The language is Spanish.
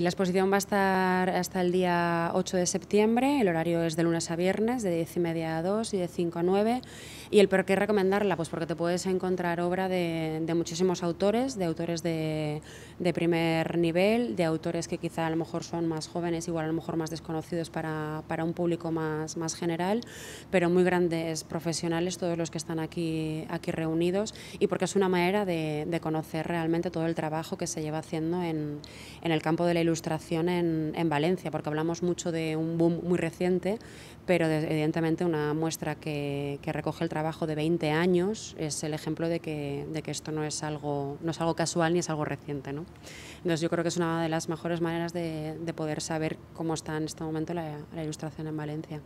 La exposición va a estar hasta el día 8 de septiembre, el horario es de lunes a viernes, de 10 y media a 2 y de 5 a 9. ¿Y el por qué recomendarla? Pues porque te puedes encontrar obra de, muchísimos autores, de autores de, primer nivel, de autores que quizá a lo mejor son más jóvenes, igual a lo mejor más desconocidos para, para un público más, más general, pero muy grandes profesionales, todos los que están aquí, aquí reunidos, y porque es una manera de, conocer realmente todo el trabajo que se lleva haciendo en, en el campo de la ilustración en, en, Valencia, porque hablamos mucho de un boom muy reciente, pero evidentemente una muestra que, que, recoge el trabajo de 20 años es el ejemplo de que, de que esto no es, algo, no es algo casual ni es algo reciente. ¿no? Entonces yo creo que es una de las mejores maneras de, de poder saber cómo está en este momento la ilustración en Valencia.